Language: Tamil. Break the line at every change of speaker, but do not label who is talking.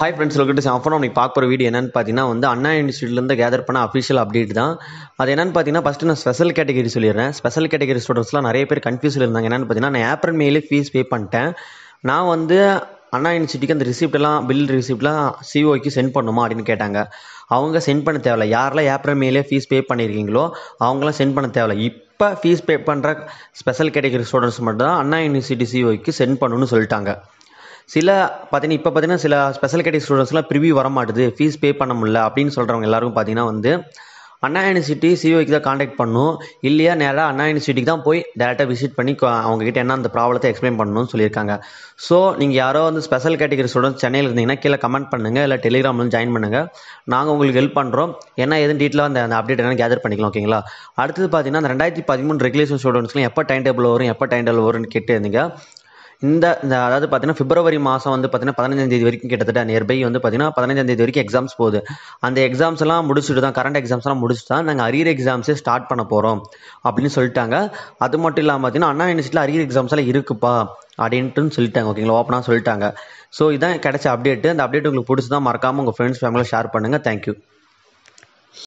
ஹாய் ஃப்ரெண்ட்ஸ் சொல்லிட்டு சஃபன் உங்களுக்கு பார்க்க போகிற வீடியோ என்னென்னு பார்த்தீங்கன்னா வந்து அண்ணா இன்ஸ்டியூட்லேருந்து கேதர் பண்ண அஃபிஷியல் அப்டேட் தான் அது என்னென்னு பார்த்தீங்கன்னா ஃபஸ்ட்டு நான் ஸ்பெஷல் கேட்டகரி சொல்லிடுறேன் ஸ்பெஷல் கேட்டகரி ஸ்டூடெண்ட்ஸ்லாம் நிறைய பேர் கன்ஃபியூஸில் இருந்தாங்க என்னென்னு பார்த்தீங்கன்னா நான் ஏப்ரல் மேலே ஃபீஸ் பே பண்ணிட்டேன் நான் வந்து அண்ணா யூனிவர்சிட்டிக்கு அந்த ரிசிப்டெல்லாம் பில் ரிசிப்ட்லாம் சிஓக்கு சென்ட் பண்ணுமா அப்படின்னு கேட்டாங்க அவங்க சென்ட் பண்ண தேவையில்ல யாரெல்லாம் ஏப்ரல் மேலே ஃபீஸ் பே பண்ணியிருக்கீங்களோ அவங்களாம் சென்ட் பண்ண தேவையில்ல இப்போ ஃபீஸ் பே பண்ணுற ஸ்பெஷல் கேட்டகரி ஸ்டூடெண்ட்ஸ் மட்டும் தான் அண்ணா யூனிவர்சிட்டி சிஓக்கு சென்ட் பண்ணணும்னு சொல்லிட்டாங்க சில பார்த்தீங்கன்னா இப்போ பார்த்தீங்கன்னா சில ஸ்பெஷல் கேட்டரி ஸ்டூடெண்ட்ஸ்லாம் ப்ரிவியூ வர மாட்டுது ஃபீஸ் பே பண்ண முடியல அப்படின்னு சொல்கிறவங்க எல்லாருக்கும் பார்த்தீங்கன்னா வந்து அண்ணா யூனிவர்சிட்டி சிஓக்கு தான் காண்டாக்ட் பண்ணும் இல்லையா நேராக அண்ணா யூனிவர்சிட்டிக்கு தான் போய் டேரெக்டாக விசிட் பண்ணி அவங்ககிட்ட என்ன அந்த ப்ராப்ளத்தை எக்ஸ்பிளைன் பண்ணணும்னு சொல்லியிருக்காங்க ஸோ நீங்கள் யாரோ வந்து ஸ்பெஷல் கேட்டகரி ஸ்டூடெண்ட்ஸ் சென்னையில் இருந்தீங்கன்னா கீழே கமெண்ட் பண்ணுங்கள் இல்லை டெலிகிராமில் ஜாயின் பண்ணுங்கள் நாங்கள் உங்களுக்கு ஹெல்ப் பண்ணுறோம் ஏன்னா எதுவும் டீட்டெயில் அந்த அந்த அப்டேட் என்ன கேதர் பண்ணிக்கலாம் ஓகேங்களா அடுத்தது பார்த்தீங்கன்னா அந்த ரெண்டாயிரத்தி பதிமூணு ரெகுலேஷன் ஸ்டூடெண்ட்ஸ்லாம் எப்போ டைம் டேபிள் வரும் எப்போ டைம் டேபிள் வரும்னு கேட்டு இருந்தீங்க இந்த அதாவது பார்த்தீங்கன்னா பிப்ரவரி மாதம் வந்து பார்த்தீங்கன்னா பதினஞ்சாம் தேதி வரைக்கும் கிட்டத்தட்ட நியர்பை வந்து பார்த்தீங்கன்னா பதினஞ்சாம் தேதி வரைக்கும் எக்ஸாம்ஸ் போகுது அந்த எக்ஸாம்ஸ் எல்லாம் முடிச்சுட்டு தான் கரண்ட் எக்ஸாம்ஸ் எல்லாம் முடிச்சுட்டு தான் நாங்கள் அரியர் எக்ஸாம்ஸே ஸ்டார்ட் பண்ண போகிறோம் அப்படின்னு சொல்லிட்டாங்க அது மட்டும் இல்லாமல் பார்த்தீங்கன்னா அண்ணா யூனிவர்சிட்டியில் அரியர் எக்ஸாம்ஸ் எல்லாம் இருக்குப்பா அப்படின்ட்டுன்னு சொல்லிட்டாங்க ஓகேங்களா ஓப்பனாக சொல்லிட்டாங்க ஸோ இதான் கிடைச்ச அப்டேட்டு அந்த அப்டேட் உங்களுக்கு தான் மறக்காமல் உங்கள் ஃப்ரெண்ட்ஸ் ஃபேமிலியில் ஷேர் பண்ணுங்கள் தேங்க்யூ